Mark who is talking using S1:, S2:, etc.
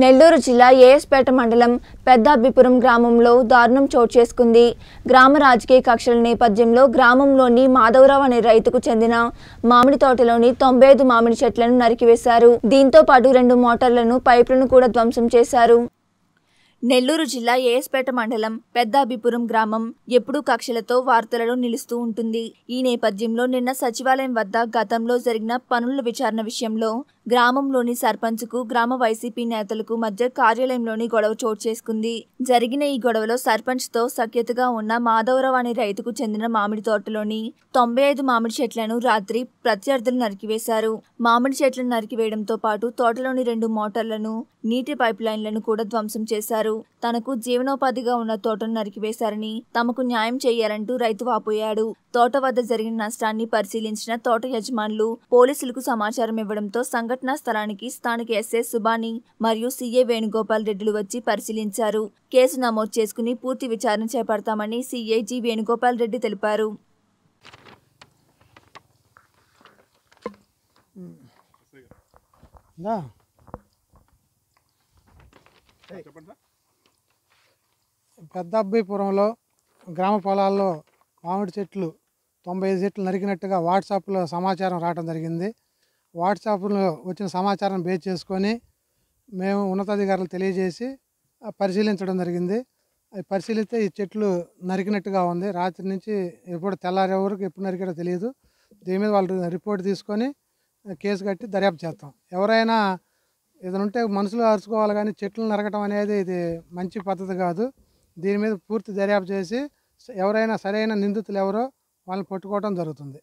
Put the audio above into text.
S1: నెల్లూరు జిల్లా ఏఎస్పేట మండలం అబ్బిపురం గ్రామంలో దారుణం చోటు చేసుకుంది గ్రామ రాజకీయ కక్షల నేపథ్యంలో గ్రామంలోని మాధవరావు అనే రైతుకు చెందిన మామిడి తోటలోని తొంభై ఐదు మామిడి చెట్లను నరికివేశారు దీంతో పాటు రెండు మోటార్లను పైపులను కూడా ధ్వంసం చేశారు నెల్లూరు జిల్లా ఏఎస్పేట మండలం పెద్దాభిపురం గ్రామం ఎప్పుడూ కక్షలతో వార్తలలో నిలుస్తూ ఉంటుంది ఈ నేపథ్యంలో నిన్న సచివాలయం వద్ద గతంలో జరిగిన పనుల విచారణ విషయంలో గ్రామంలోని సర్పంచ్కు గ్రామ వైసీపీ నేతలకు మధ్య కార్యాలయంలోని గొడవ చోటు చేసుకుంది జరిగిన ఈ గొడవలో సర్పంచ్తో సఖ్యతగా ఉన్న మాధవరావు అనే రైతుకు చెందిన మామిడి తోటలోని తొంభై ఐదు మామిడి చెట్లను రాత్రి ప్రత్యర్థులు నరికివేశారు మామిడి చెట్లను నరికివేయడంతో పాటు తోటలోని రెండు మోటార్లను నీటి పైప్ లైన్లను కూడా ధ్వంసం చేశారు తనకు జీవనోపాధిగా ఉన్న తోటను నరికివేశారని తమకు న్యాయం చేయాలంటూ రైతు వాపోయాడు తోట వద్ద జరిగిన నష్టాన్ని పరిశీలించిన తోట యజమానులు పోలీసులకు సమాచారం ఇవ్వడంతో సంఘ సంఘటనా స్థలానికి స్థానిక ఎస్ఐ సుబాని మరియు సీఏ వేణుగోపాల్ రెడ్డిలు వచ్చి పరిశీలించారు కేసు నమోదు చేసుకుని పూర్తి విచారణ చేపడతామని సీఐజీ వేణుగోపాల్ రెడ్డి తెలిపారు
S2: పెద్ద అబ్బాయిపురంలో గ్రామ పొలాల్లో మామిడి చెట్లు తొంభై ఐదు చెట్లు నరికినట్టుగా వాట్సాప్లో సమాచారం రావడం జరిగింది వాట్సాప్లో వచ్చిన సమాచారం బేస్ చేసుకొని మేము ఉన్నతాధికారులు తెలియజేసి పరిశీలించడం జరిగింది అవి పరిశీలిస్తే ఈ చెట్లు నరికినట్టుగా ఉంది రాత్రి నుంచి ఎప్పుడు తెల్లారే వరకు ఎప్పుడు నరికాడో తెలియదు దీని మీద వాళ్ళు రిపోర్ట్ తీసుకొని కేసు కట్టి దర్యాప్తు చేస్తాం ఎవరైనా ఏదైనా ఉంటే మనుషులు అరుచుకోవాలి కానీ చెట్లు నరకటం అనేది ఇది మంచి పద్ధతి కాదు దీని మీద పూర్తి దర్యాప్తు చేసి ఎవరైనా సరైన నిందితులు ఎవరో వాళ్ళని పట్టుకోవడం జరుగుతుంది